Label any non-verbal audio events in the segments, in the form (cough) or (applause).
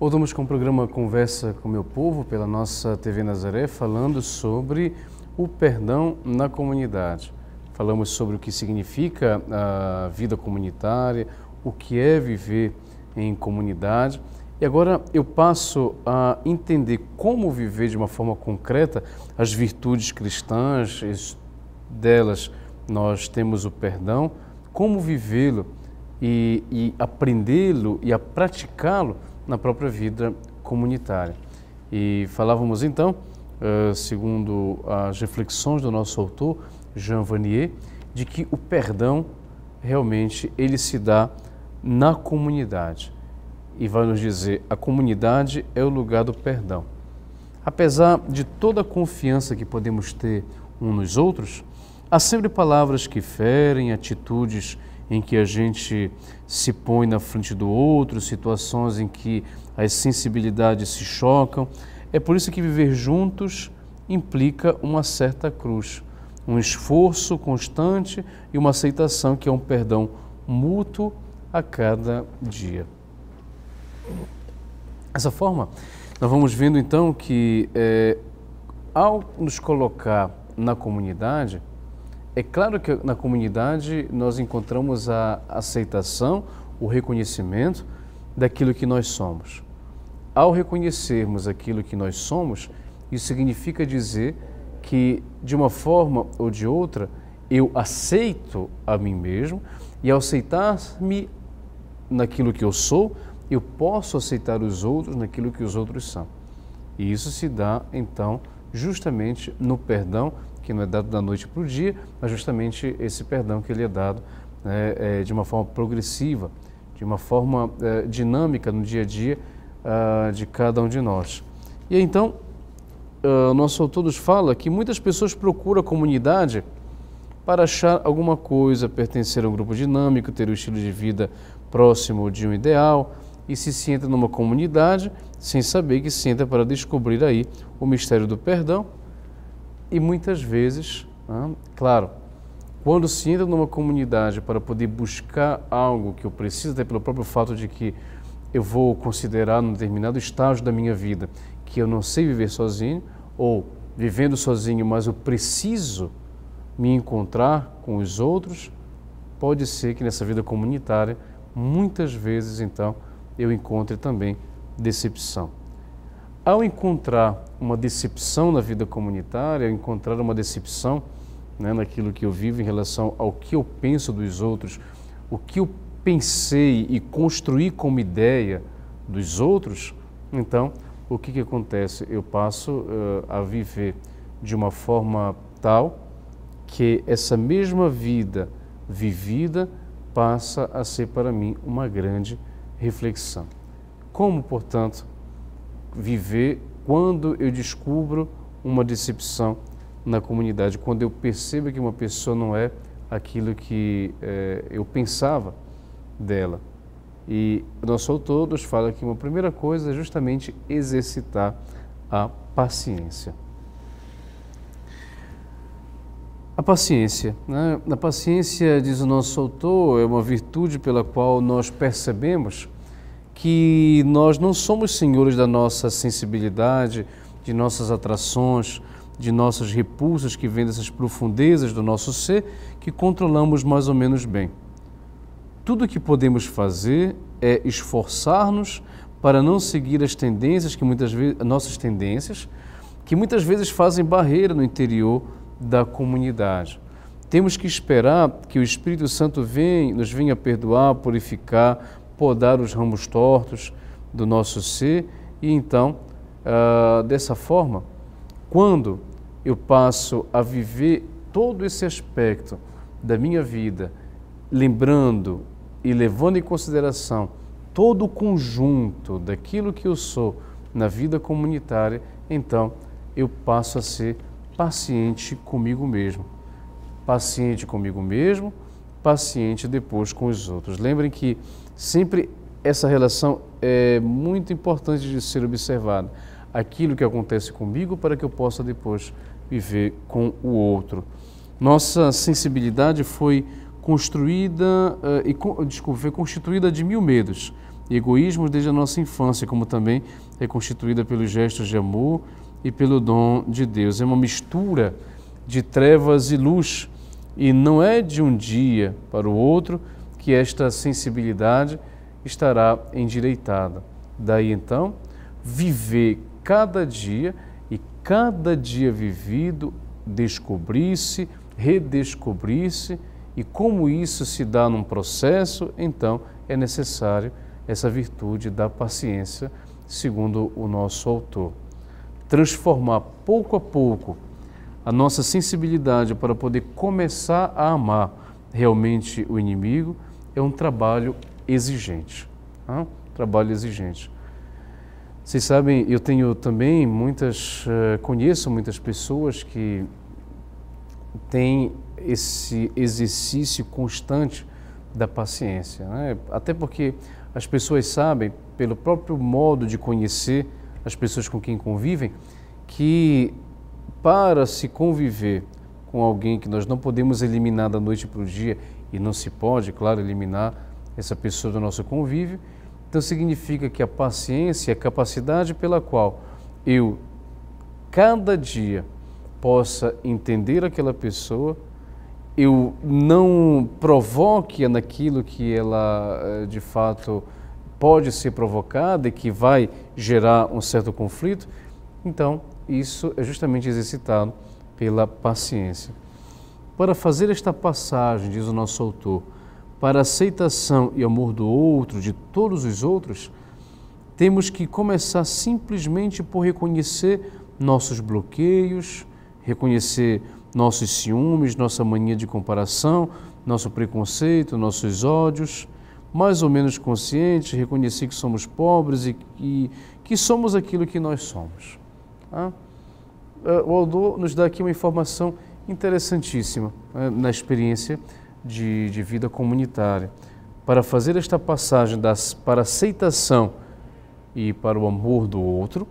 Voltamos com o programa Conversa com o Meu Povo pela nossa TV Nazaré, falando sobre o perdão na comunidade. Falamos sobre o que significa a vida comunitária, o que é viver em comunidade. E agora eu passo a entender como viver de uma forma concreta as virtudes cristãs, delas nós temos o perdão, como vivê-lo e, e aprendê-lo e a praticá-lo na própria vida comunitária. E falávamos então, eh, segundo as reflexões do nosso autor, Jean Vanier, de que o perdão realmente ele se dá na comunidade. E vai nos dizer, a comunidade é o lugar do perdão. Apesar de toda a confiança que podemos ter uns nos outros, há sempre palavras que ferem, atitudes em que a gente se põe na frente do outro, situações em que as sensibilidades se chocam. É por isso que viver juntos implica uma certa cruz, um esforço constante e uma aceitação que é um perdão mútuo a cada dia. Dessa forma, nós vamos vendo então que é, ao nos colocar na comunidade, é claro que na comunidade nós encontramos a aceitação, o reconhecimento daquilo que nós somos. Ao reconhecermos aquilo que nós somos, isso significa dizer que, de uma forma ou de outra, eu aceito a mim mesmo e, ao aceitar-me naquilo que eu sou, eu posso aceitar os outros naquilo que os outros são. E isso se dá, então, justamente no perdão que não é dado da noite para o dia, mas justamente esse perdão que ele é dado né, é, de uma forma progressiva, de uma forma é, dinâmica no dia a dia uh, de cada um de nós. E então, uh, nosso autor nos fala que muitas pessoas procuram a comunidade para achar alguma coisa, pertencer a um grupo dinâmico, ter um estilo de vida próximo de um ideal e se senta numa comunidade sem saber que senta para descobrir aí o mistério do perdão e muitas vezes, né, claro, quando se entra numa comunidade para poder buscar algo que eu preciso, até pelo próprio fato de que eu vou considerar num determinado estágio da minha vida que eu não sei viver sozinho, ou vivendo sozinho, mas eu preciso me encontrar com os outros, pode ser que nessa vida comunitária, muitas vezes, então, eu encontre também decepção ao encontrar uma decepção na vida comunitária, ao encontrar uma decepção né, naquilo que eu vivo em relação ao que eu penso dos outros, o que eu pensei e construí como ideia dos outros, então o que, que acontece? Eu passo uh, a viver de uma forma tal que essa mesma vida vivida passa a ser para mim uma grande reflexão. Como, portanto, viver quando eu descubro uma decepção na comunidade, quando eu percebo que uma pessoa não é aquilo que é, eu pensava dela. E nosso autor nos fala que uma primeira coisa é justamente exercitar a paciência. A paciência. Né? A paciência, diz o nosso autor, é uma virtude pela qual nós percebemos que nós não somos senhores da nossa sensibilidade, de nossas atrações, de nossas repulsas que vêm dessas profundezas do nosso ser, que controlamos mais ou menos bem. Tudo o que podemos fazer é esforçar-nos para não seguir as tendências que muitas vezes nossas tendências que muitas vezes fazem barreira no interior da comunidade. Temos que esperar que o Espírito Santo venha, nos venha perdoar, purificar, podar os ramos tortos do nosso ser e então, ah, dessa forma, quando eu passo a viver todo esse aspecto da minha vida, lembrando e levando em consideração todo o conjunto daquilo que eu sou na vida comunitária, então eu passo a ser paciente comigo mesmo. Paciente comigo mesmo, paciente depois com os outros. Lembrem que Sempre essa relação é muito importante de ser observada. Aquilo que acontece comigo para que eu possa depois viver com o outro. Nossa sensibilidade foi construída eh, e desculpa, foi constituída de mil medos e egoísmos desde a nossa infância, como também é constituída pelos gestos de amor e pelo dom de Deus. É uma mistura de trevas e luz e não é de um dia para o outro, que esta sensibilidade estará endireitada. Daí então, viver cada dia e cada dia vivido descobrir-se, redescobrir-se e como isso se dá num processo, então é necessário essa virtude da paciência, segundo o nosso autor. Transformar pouco a pouco a nossa sensibilidade para poder começar a amar realmente o inimigo é um trabalho exigente. Tá? Trabalho exigente. Vocês sabem, eu tenho também muitas, eh, conheço muitas pessoas que têm esse exercício constante da paciência. Né? Até porque as pessoas sabem, pelo próprio modo de conhecer as pessoas com quem convivem, que para se conviver com alguém que nós não podemos eliminar da noite para o dia e não se pode, claro, eliminar essa pessoa do nosso convívio. Então significa que a paciência é a capacidade pela qual eu cada dia possa entender aquela pessoa, eu não provoque naquilo que ela eh, de fato pode ser provocada e que vai gerar um certo conflito. Então, isso é justamente exercitado pela paciência. Para fazer esta passagem, diz o nosso autor, para aceitação e amor do outro, de todos os outros, temos que começar simplesmente por reconhecer nossos bloqueios, reconhecer nossos ciúmes, nossa mania de comparação, nosso preconceito, nossos ódios, mais ou menos conscientes, reconhecer que somos pobres e que, que somos aquilo que nós somos. Ah, O autor nos dá aqui uma informação interessantíssima né, na experiência de, de vida comunitária. Para fazer esta passagem das, para aceitação e para o amor do outro,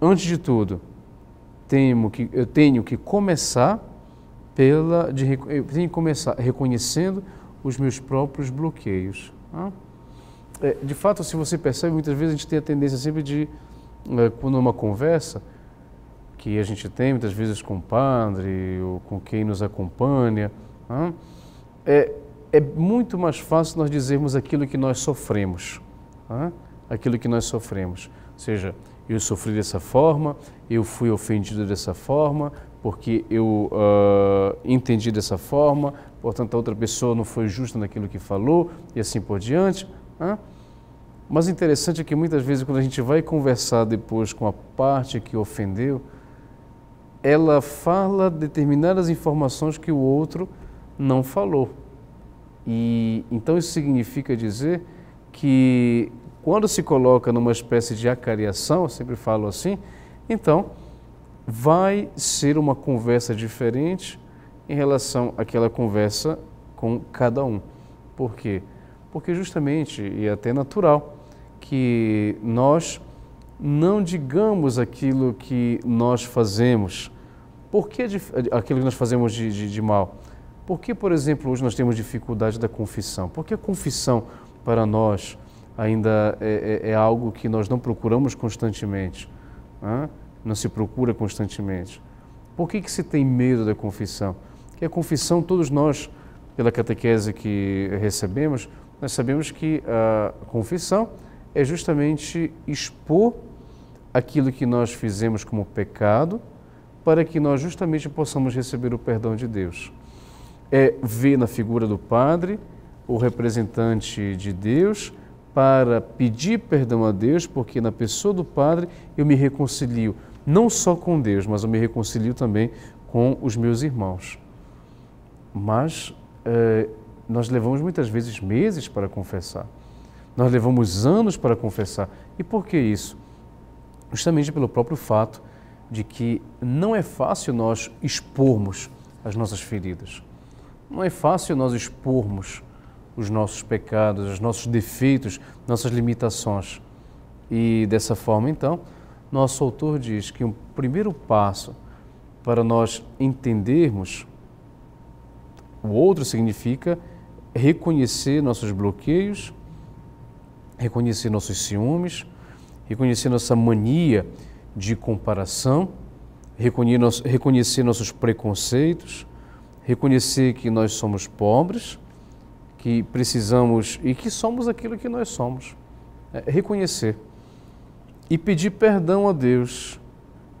antes de tudo, temo que, eu tenho que começar pela de, eu tenho que começar reconhecendo os meus próprios bloqueios. Né? de fato, se você percebe, muitas vezes a gente tem a tendência sempre de, é, quando é uma conversa, que a gente tem muitas vezes com o padre ou com quem nos acompanha, né? é, é muito mais fácil nós dizermos aquilo que nós sofremos. Né? Aquilo que nós sofremos. Ou seja, eu sofri dessa forma, eu fui ofendido dessa forma, porque eu uh, entendi dessa forma, portanto a outra pessoa não foi justa naquilo que falou e assim por diante. Né? Mas interessante é que muitas vezes quando a gente vai conversar depois com a parte que ofendeu, ela fala determinadas informações que o outro não falou. E então isso significa dizer que quando se coloca numa espécie de acariação, eu sempre falo assim, então vai ser uma conversa diferente em relação àquela conversa com cada um. Por quê? Porque justamente, e é até natural, que nós não digamos aquilo que nós fazemos, por que aquilo que nós fazemos de, de, de mal? Por que, por exemplo, hoje nós temos dificuldade da confissão? Por que a confissão para nós ainda é, é, é algo que nós não procuramos constantemente? Né? Não se procura constantemente. Por que, que se tem medo da confissão? Que a confissão, todos nós, pela catequese que recebemos, nós sabemos que a confissão é justamente expor aquilo que nós fizemos como pecado para que nós justamente possamos receber o perdão de Deus. É ver na figura do Padre o representante de Deus para pedir perdão a Deus, porque na pessoa do Padre eu me reconcilio não só com Deus, mas eu me reconcilio também com os meus irmãos. Mas é, nós levamos muitas vezes meses para confessar, nós levamos anos para confessar. E por que isso? Justamente pelo próprio fato de que não é fácil nós expormos as nossas feridas. Não é fácil nós expormos os nossos pecados, os nossos defeitos, nossas limitações. E dessa forma, então, nosso autor diz que o um primeiro passo para nós entendermos o outro significa reconhecer nossos bloqueios, reconhecer nossos ciúmes, reconhecer nossa mania de comparação, reconhecer nossos preconceitos, reconhecer que nós somos pobres, que precisamos e que somos aquilo que nós somos. É, reconhecer e pedir perdão a Deus.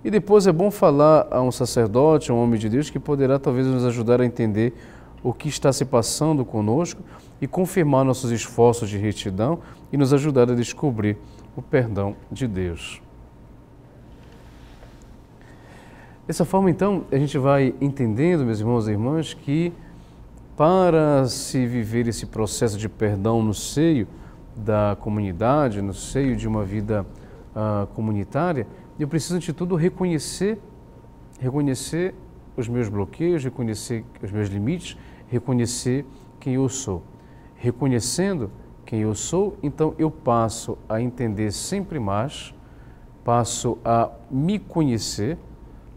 E depois é bom falar a um sacerdote, a um homem de Deus, que poderá talvez nos ajudar a entender o que está se passando conosco e confirmar nossos esforços de retidão e nos ajudar a descobrir o perdão de Deus. Dessa forma, então, a gente vai entendendo, meus irmãos e irmãs, que para se viver esse processo de perdão no seio da comunidade, no seio de uma vida uh, comunitária, eu preciso, antes de tudo, reconhecer, reconhecer os meus bloqueios, reconhecer os meus limites, reconhecer quem eu sou. Reconhecendo quem eu sou, então eu passo a entender sempre mais, passo a me conhecer,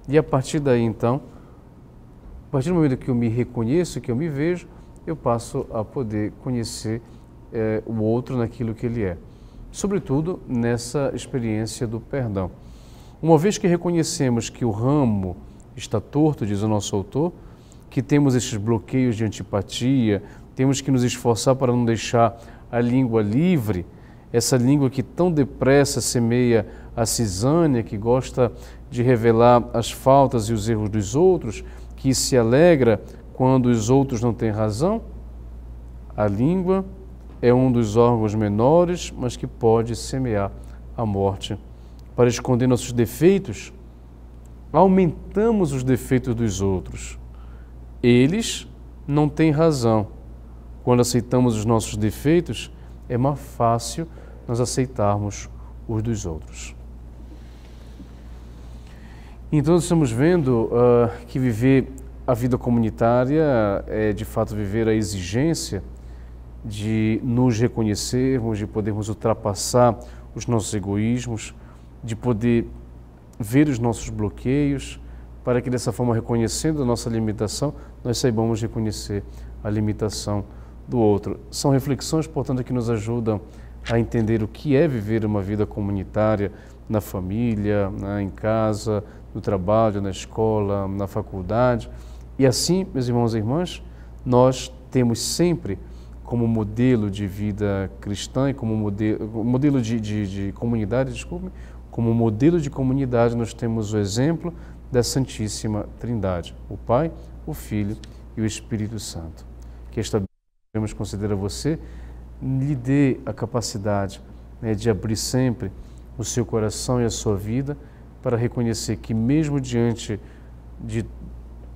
e a partir daí, então, a partir do momento que eu me reconheço, que eu me vejo, eu passo a poder conhecer é, o outro naquilo que ele é. Sobretudo nessa experiência do perdão. Uma vez que reconhecemos que o ramo está torto, diz o nosso autor, que temos esses bloqueios de antipatia, temos que nos esforçar para não deixar a língua livre essa língua que tão depressa semeia a cisânia, que gosta de revelar as faltas e os erros dos outros, que se alegra quando os outros não têm razão? A língua é um dos órgãos menores, mas que pode semear a morte. Para esconder nossos defeitos, aumentamos os defeitos dos outros. Eles não têm razão. Quando aceitamos os nossos defeitos, é mais fácil nós aceitarmos os dos outros. Então, estamos vendo uh, que viver a vida comunitária é de fato viver a exigência de nos reconhecermos, de podermos ultrapassar os nossos egoísmos, de poder ver os nossos bloqueios, para que dessa forma, reconhecendo a nossa limitação, nós saibamos reconhecer a limitação do outro. São reflexões, portanto, que nos ajudam a entender o que é viver uma vida comunitária na família, né, em casa, no trabalho, na escola, na faculdade. E assim, meus irmãos e irmãs, nós temos sempre como modelo de vida cristã e como modelo, modelo de, de, de comunidade, desculpe, como modelo de comunidade, nós temos o exemplo da Santíssima Trindade, o Pai, o Filho e o Espírito Santo. Que esta é devemos conceder a você, lhe dê a capacidade né, de abrir sempre o seu coração e a sua vida para reconhecer que, mesmo diante de,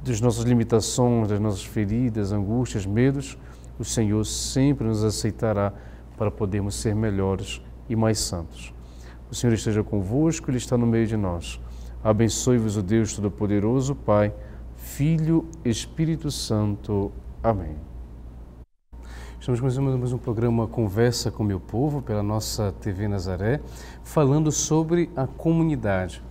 das nossas limitações, das nossas feridas, angústias, medos, o Senhor sempre nos aceitará para podermos ser melhores e mais santos. O Senhor esteja convosco, Ele está no meio de nós. Abençoe-vos o Deus Todo-Poderoso, Pai, Filho, Espírito Santo. Amém. Estamos começando mais um programa Conversa com Meu Povo, pela nossa TV Nazaré, falando sobre a comunidade.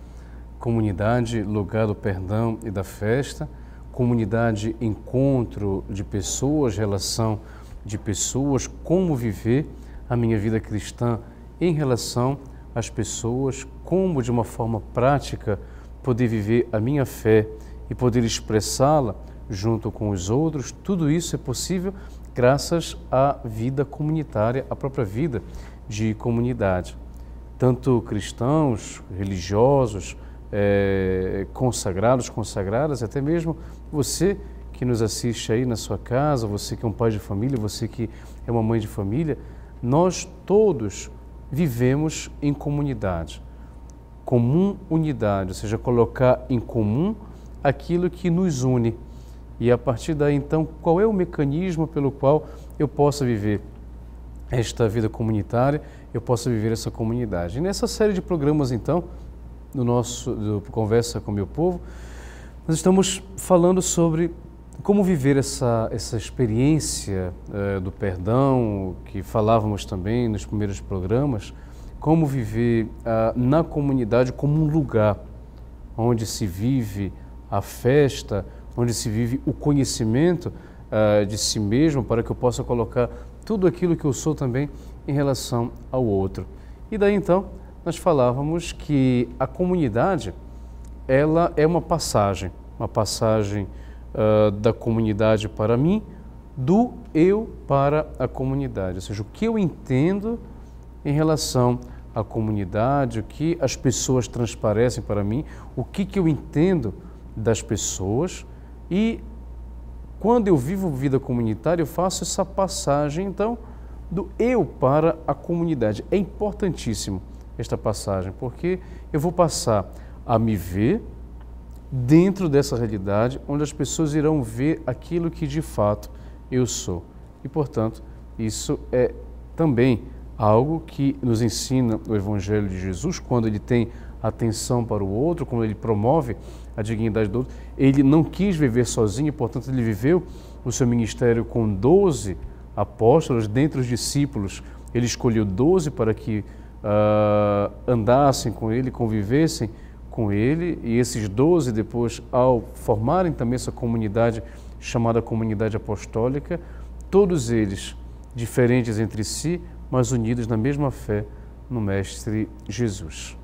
Comunidade, lugar do perdão e da festa, comunidade, encontro de pessoas, relação de pessoas, como viver a minha vida cristã em relação às pessoas, como de uma forma prática poder viver a minha fé e poder expressá-la junto com os outros. Tudo isso é possível graças à vida comunitária, à própria vida de comunidade. Tanto cristãos, religiosos, é, consagrados, consagradas, até mesmo você que nos assiste aí na sua casa, você que é um pai de família, você que é uma mãe de família, nós todos vivemos em comunidade. Comum unidade, ou seja, colocar em comum aquilo que nos une e a partir daí, então, qual é o mecanismo pelo qual eu possa viver esta vida comunitária, eu possa viver essa comunidade? E nessa série de programas, então, do nosso do Conversa com o Meu Povo, nós estamos falando sobre como viver essa, essa experiência eh, do perdão, que falávamos também nos primeiros programas, como viver ah, na comunidade como um lugar onde se vive a festa, onde se vive o conhecimento uh, de si mesmo, para que eu possa colocar tudo aquilo que eu sou também em relação ao outro. E daí então, nós falávamos que a comunidade, ela é uma passagem, uma passagem uh, da comunidade para mim, do eu para a comunidade, ou seja, o que eu entendo em relação à comunidade, o que as pessoas transparecem para mim, o que, que eu entendo das pessoas e quando eu vivo vida comunitária, eu faço essa passagem, então, do eu para a comunidade. É importantíssimo esta passagem, porque eu vou passar a me ver dentro dessa realidade, onde as pessoas irão ver aquilo que de fato eu sou. E, portanto, isso é também algo que nos ensina o Evangelho de Jesus quando ele tem atenção para o outro, como ele promove a dignidade do outro. Ele não quis viver sozinho, portanto, ele viveu o seu ministério com 12 apóstolos, dentre os discípulos. Ele escolheu 12 para que uh, andassem com ele, convivessem com ele, e esses 12 depois, ao formarem também essa comunidade chamada comunidade apostólica, todos eles diferentes entre si, mas unidos na mesma fé no Mestre Jesus.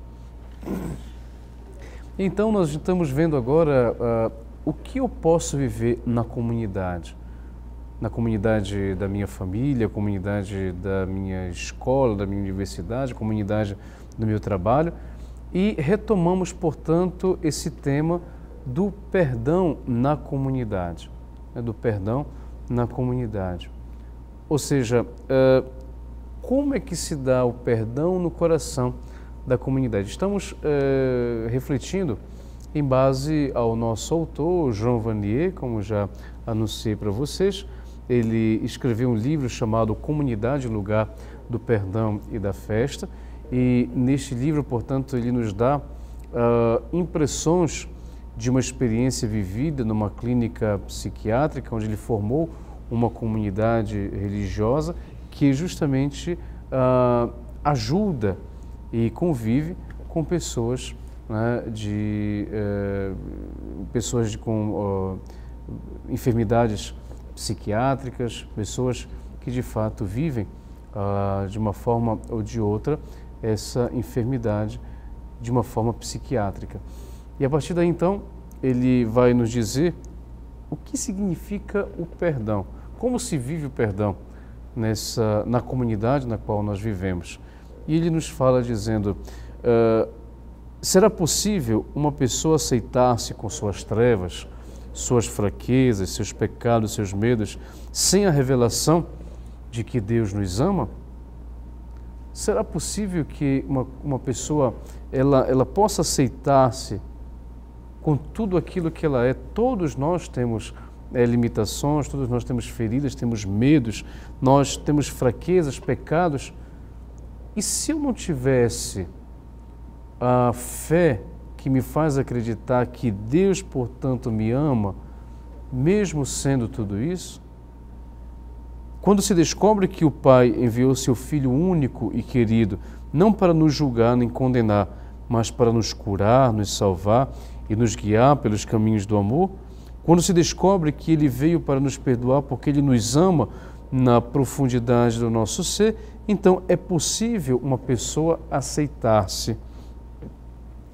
Então, nós estamos vendo agora uh, o que eu posso viver na comunidade. Na comunidade da minha família, comunidade da minha escola, da minha universidade, comunidade do meu trabalho. E retomamos, portanto, esse tema do perdão na comunidade. Né, do perdão na comunidade. Ou seja, uh, como é que se dá o perdão no coração? da comunidade. Estamos uh, refletindo em base ao nosso autor, João Vanier, como já anunciei para vocês. Ele escreveu um livro chamado Comunidade, Lugar do Perdão e da Festa. E neste livro, portanto, ele nos dá uh, impressões de uma experiência vivida numa clínica psiquiátrica, onde ele formou uma comunidade religiosa que justamente uh, ajuda e convive com pessoas né, de eh, pessoas com oh, enfermidades psiquiátricas, pessoas que de fato vivem ah, de uma forma ou de outra essa enfermidade de uma forma psiquiátrica. E a partir daí então ele vai nos dizer o que significa o perdão, como se vive o perdão nessa na comunidade na qual nós vivemos. E ele nos fala dizendo: uh, será possível uma pessoa aceitar-se com suas trevas, suas fraquezas, seus pecados, seus medos, sem a revelação de que Deus nos ama? Será possível que uma, uma pessoa ela, ela possa aceitar-se com tudo aquilo que ela é? Todos nós temos é, limitações, todos nós temos feridas, temos medos, nós temos fraquezas, pecados. E se eu não tivesse a fé que me faz acreditar que Deus, portanto, me ama, mesmo sendo tudo isso? Quando se descobre que o Pai enviou seu Filho único e querido, não para nos julgar nem condenar, mas para nos curar, nos salvar e nos guiar pelos caminhos do amor, quando se descobre que Ele veio para nos perdoar porque Ele nos ama, na profundidade do nosso ser, então é possível uma pessoa aceitar-se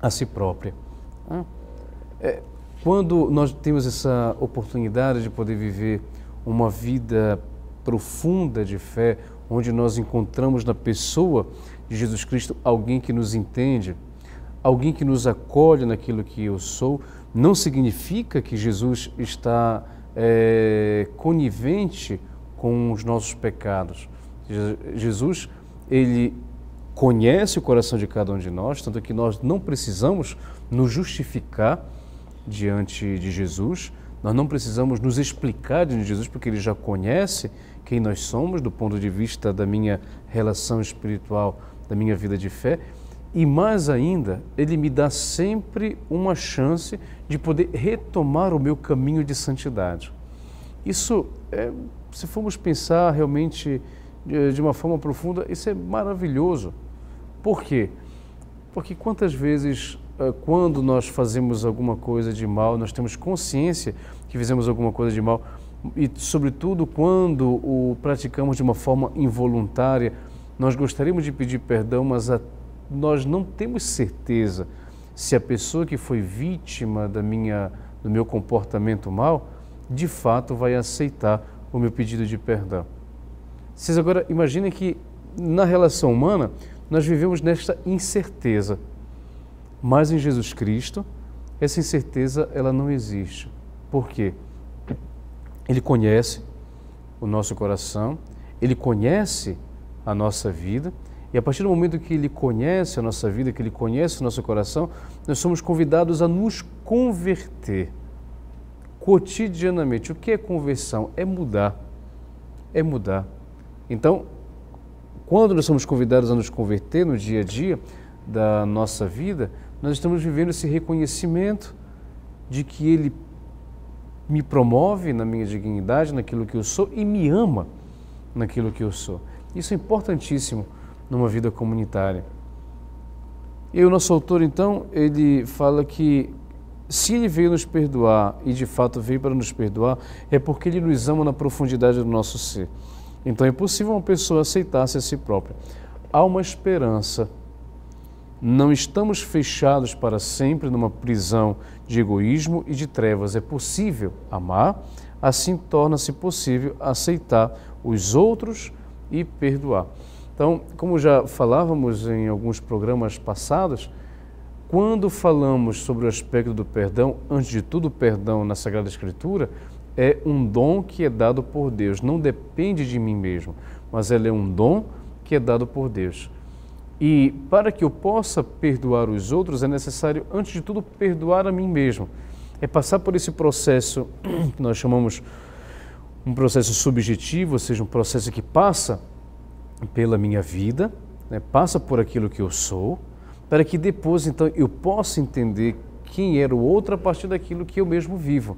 a si própria. Ah, é, quando nós temos essa oportunidade de poder viver uma vida profunda de fé, onde nós encontramos na pessoa de Jesus Cristo alguém que nos entende, alguém que nos acolhe naquilo que eu sou, não significa que Jesus está é, conivente com os nossos pecados. Jesus, ele conhece o coração de cada um de nós, tanto que nós não precisamos nos justificar diante de Jesus, nós não precisamos nos explicar diante de Jesus, porque ele já conhece quem nós somos do ponto de vista da minha relação espiritual, da minha vida de fé. E mais ainda, ele me dá sempre uma chance de poder retomar o meu caminho de santidade. Isso é se formos pensar realmente eh, de uma forma profunda, isso é maravilhoso. Por quê? Porque quantas vezes, eh, quando nós fazemos alguma coisa de mal, nós temos consciência que fizemos alguma coisa de mal, e sobretudo quando o praticamos de uma forma involuntária, nós gostaríamos de pedir perdão, mas a, nós não temos certeza se a pessoa que foi vítima da minha, do meu comportamento mal, de fato vai aceitar o meu pedido de perdão. Vocês agora imaginem que na relação humana nós vivemos nesta incerteza. Mas em Jesus Cristo, essa incerteza ela não existe. Por quê? Ele conhece o nosso coração, ele conhece a nossa vida, e a partir do momento que ele conhece a nossa vida, que ele conhece o nosso coração, nós somos convidados a nos converter cotidianamente. O que é conversão? É mudar. É mudar. Então, quando nós somos convidados a nos converter no dia a dia da nossa vida, nós estamos vivendo esse reconhecimento de que Ele me promove na minha dignidade, naquilo que eu sou e me ama naquilo que eu sou. Isso é importantíssimo numa vida comunitária. E o nosso autor, então, ele fala que se ele veio nos perdoar e de fato veio para nos perdoar, é porque ele nos ama na profundidade do nosso ser. Então é possível uma pessoa aceitar-se a si própria. Há uma esperança. Não estamos fechados para sempre numa prisão de egoísmo e de trevas. É possível amar, assim torna-se possível aceitar os outros e perdoar. Então, como já falávamos em alguns programas passados, quando falamos sobre o aspecto do perdão, antes de tudo, o perdão na Sagrada Escritura é um dom que é dado por Deus, não depende de mim mesmo, mas é um dom que é dado por Deus. E para que eu possa perdoar os outros, é necessário, antes de tudo, perdoar a mim mesmo. É passar por esse processo (clears throat) que nós chamamos um processo subjetivo, ou seja, um processo que passa pela minha vida, né? passa por aquilo que eu sou, para que depois então eu possa entender quem era o outro a partir daquilo que eu mesmo vivo.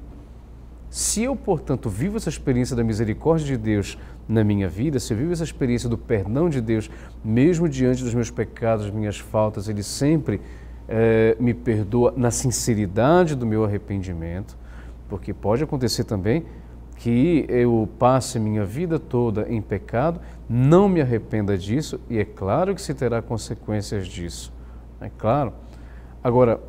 Se eu, portanto, vivo essa experiência da misericórdia de Deus na minha vida, se eu vivo essa experiência do perdão de Deus, mesmo diante dos meus pecados, minhas faltas, Ele sempre eh, me perdoa na sinceridade do meu arrependimento, porque pode acontecer também que eu passe minha vida toda em pecado, não me arrependa disso, e é claro que se terá consequências disso é claro. Agora,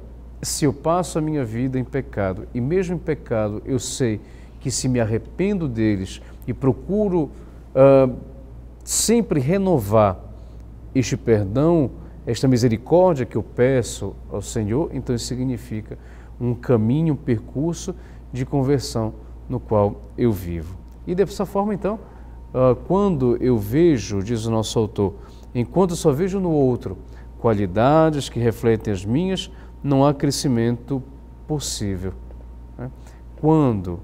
se eu passo a minha vida em pecado, e mesmo em pecado eu sei que se me arrependo deles e procuro uh, sempre renovar este perdão, esta misericórdia que eu peço ao Senhor, então isso significa um caminho, um percurso de conversão no qual eu vivo. E dessa forma, então, ah, quando eu vejo, diz o nosso autor, enquanto só vejo no outro qualidades que refletem as minhas, não há crescimento possível. Né? Quando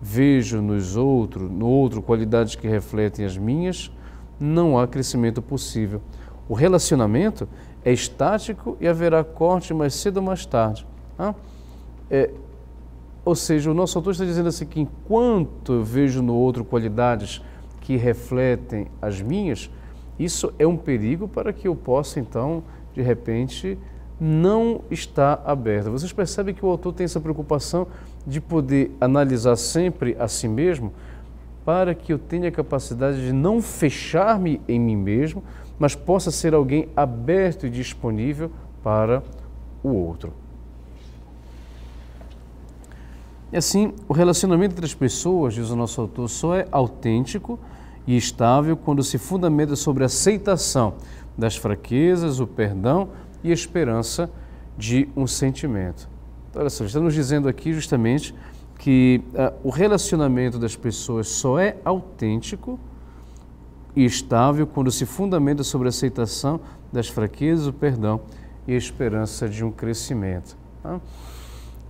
vejo nos outros, no outro qualidades que refletem as minhas, não há crescimento possível. O relacionamento é estático e haverá corte mais cedo ou mais tarde. Né? É, ou seja, o nosso autor está dizendo assim que enquanto eu vejo no outro qualidades que refletem as minhas, isso é um perigo para que eu possa, então, de repente, não estar aberta. Vocês percebem que o autor tem essa preocupação de poder analisar sempre a si mesmo para que eu tenha a capacidade de não fechar-me em mim mesmo, mas possa ser alguém aberto e disponível para o outro. E assim, o relacionamento entre as pessoas, diz o nosso autor, só é autêntico e estável quando se fundamenta sobre a aceitação das fraquezas, o perdão e a esperança de um sentimento. Então, olha só, estamos dizendo aqui justamente que uh, o relacionamento das pessoas só é autêntico e estável quando se fundamenta sobre a aceitação das fraquezas, o perdão e a esperança de um crescimento. Tá?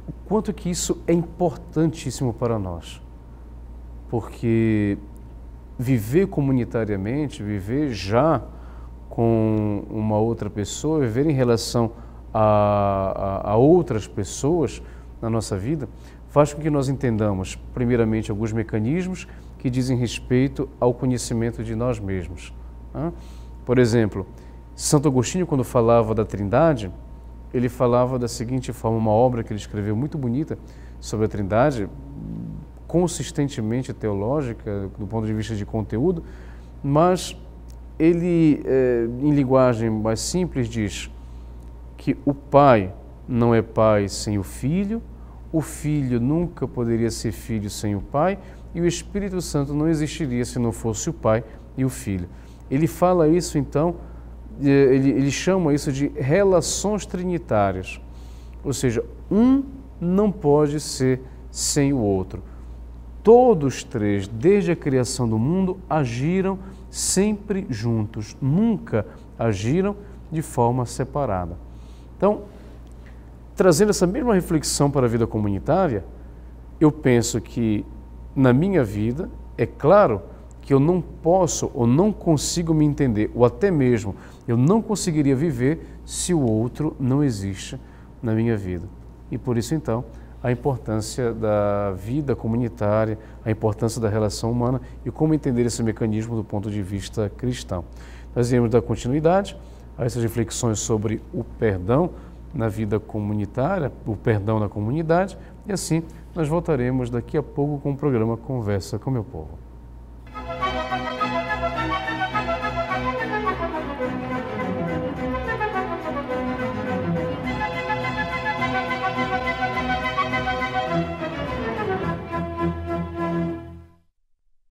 O quanto que isso é importantíssimo para nós, porque viver comunitariamente, viver já com uma outra pessoa, viver em relação a, a, a outras pessoas na nossa vida, faz com que nós entendamos, primeiramente, alguns mecanismos que dizem respeito ao conhecimento de nós mesmos. Né? Por exemplo, Santo Agostinho, quando falava da Trindade, ele falava da seguinte forma, uma obra que ele escreveu muito bonita sobre a Trindade, consistentemente teológica, do ponto de vista de conteúdo, mas ele, eh, em linguagem mais simples, diz que o pai não é pai sem o filho, o filho nunca poderia ser filho sem o pai e o Espírito Santo não existiria se não fosse o pai e o filho. Ele fala isso então, eh, ele, ele chama isso de relações trinitárias, ou seja, um não pode ser sem o outro. Todos três, desde a criação do mundo, agiram sempre juntos, nunca agiram de forma separada. Então, trazendo essa mesma reflexão para a vida comunitária, eu penso que na minha vida, é claro que eu não posso ou não consigo me entender, ou até mesmo eu não conseguiria viver se o outro não existe na minha vida. E por isso, então, a importância da vida comunitária, a importância da relação humana e como entender esse mecanismo do ponto de vista cristão. Nós iremos dar continuidade a essas reflexões sobre o perdão na vida comunitária, o perdão na comunidade, e assim nós voltaremos daqui a pouco com o programa Conversa com Meu Povo.